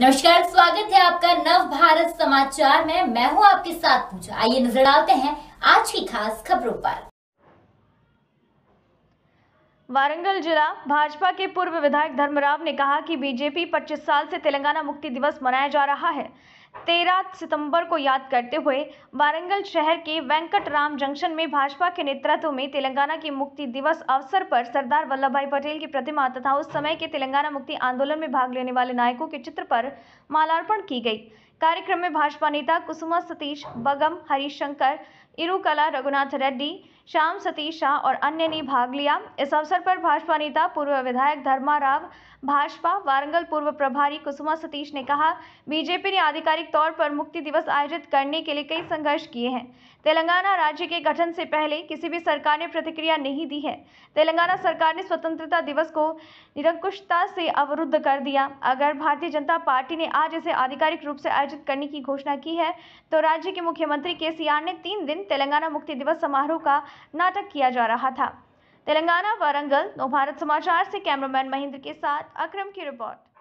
नमस्कार स्वागत है आपका नव भारत समाचार में मैं हूं आपके साथ पूजा आइए नजर डालते हैं आज की खास खबरों पर वारंगल जिला भाजपा के पूर्व विधायक धर्मराव ने कहा कि बीजेपी 25 साल से तेलंगाना मुक्ति दिवस मनाया जा रहा है तेरह सितंबर को याद करते हुए वारंगल शहर के वेंकटराम जंक्शन में भाजपा के नेतृत्व में तेलंगाना के मुक्ति दिवस अवसर पर सरदार वल्लभ भाई पटेल की प्रतिमा तथा उस समय के तेलंगाना मुक्ति आंदोलन में भाग लेने वाले नायकों के चित्र पर मालार्पण की गई कार्यक्रम में भाजपा नेता कुसुमा सतीश बगम हरीश शंकर इरुकला रघुनाथ रेड्डी श्याम सतीश शाह और अन्य ने भाग लिया इस अवसर पर भाजपा नेता पूर्व विधायक धर्मा राव भाजपा वारंगल पूर्व प्रभारी कुसुमा सतीश ने कहा बीजेपी ने आधिकारिक तौर पर मुक्ति दिवस आयोजित करने के लिए कई संघर्ष किए हैं तेलंगाना राज्य के गठन से पहले किसी भी सरकार ने प्रतिक्रिया नहीं दी है तेलंगाना सरकार ने स्वतंत्रता दिवस को निरंकुशता से अवरुद्ध कर दिया अगर भारतीय जनता पार्टी ने आज इसे आधिकारिक रूप से आयोजित करने की घोषणा की है तो राज्य के मुख्यमंत्री के ने तीन दिन तेलंगाना मुक्ति दिवस समारोह का नाटक किया जा रहा था तेलंगाना वारंगल नवभारत भारत समाचार से कैमरामैन महेंद्र के साथ अक्रम की रिपोर्ट